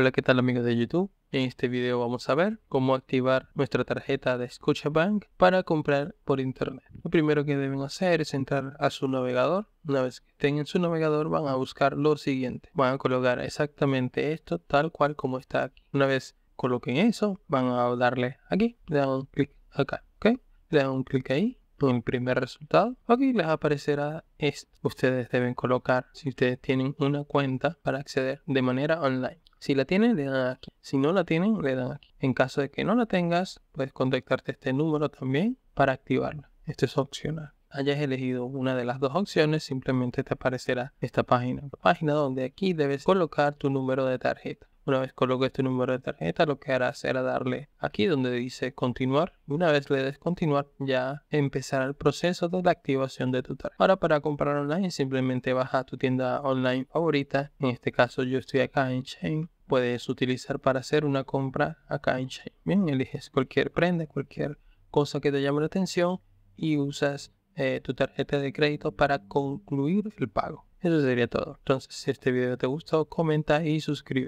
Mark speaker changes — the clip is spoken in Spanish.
Speaker 1: Hola, ¿qué tal amigos de YouTube? En este video vamos a ver cómo activar nuestra tarjeta de Bank para comprar por internet. Lo primero que deben hacer es entrar a su navegador. Una vez que estén en su navegador van a buscar lo siguiente. Van a colocar exactamente esto tal cual como está aquí. Una vez coloquen eso, van a darle aquí, le dan un clic acá, ¿ok? Le dan un clic ahí el primer resultado. Aquí les aparecerá esto. Ustedes deben colocar si ustedes tienen una cuenta para acceder de manera online. Si la tienen, le dan aquí. Si no la tienen, le dan aquí. En caso de que no la tengas, puedes contactarte este número también para activarla. Esto es opcional. Hayas elegido una de las dos opciones, simplemente te aparecerá esta página. página donde aquí debes colocar tu número de tarjeta. Una vez coloques este tu número de tarjeta, lo que harás será darle aquí donde dice continuar. Una vez le des continuar, ya empezará el proceso de la activación de tu tarjeta. Ahora para comprar online, simplemente vas a tu tienda online favorita. En este caso yo estoy acá en Chain puedes utilizar para hacer una compra acá en Chain. Bien, eliges cualquier prenda, cualquier cosa que te llame la atención y usas eh, tu tarjeta de crédito para concluir el pago. Eso sería todo. Entonces, si este video te gustó, comenta y suscríbete.